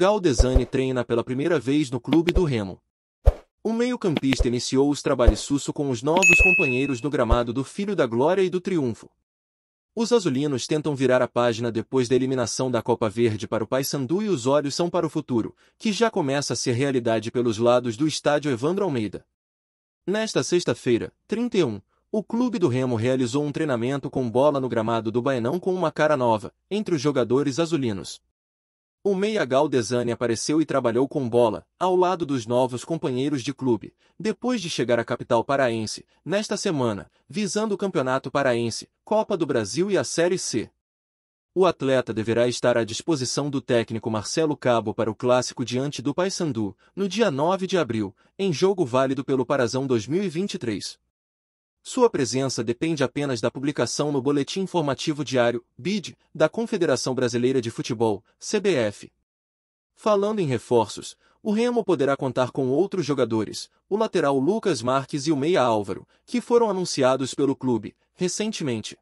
Galdesani treina pela primeira vez no clube do Remo. O meio-campista iniciou os trabalhos susso com os novos companheiros no gramado do Filho da Glória e do Triunfo. Os azulinos tentam virar a página depois da eliminação da Copa Verde para o Paysandu e os olhos são para o futuro, que já começa a ser realidade pelos lados do estádio Evandro Almeida. Nesta sexta-feira, 31, o clube do Remo realizou um treinamento com bola no gramado do Baenão com uma cara nova, entre os jogadores azulinos. O meia Galdesani apareceu e trabalhou com bola, ao lado dos novos companheiros de clube, depois de chegar à capital paraense, nesta semana, visando o Campeonato Paraense, Copa do Brasil e a Série C. O atleta deverá estar à disposição do técnico Marcelo Cabo para o clássico diante do Paysandu, no dia 9 de abril, em jogo válido pelo Parazão 2023. Sua presença depende apenas da publicação no Boletim Informativo Diário, BID, da Confederação Brasileira de Futebol, CBF. Falando em reforços, o Remo poderá contar com outros jogadores, o lateral Lucas Marques e o meia Álvaro, que foram anunciados pelo clube, recentemente.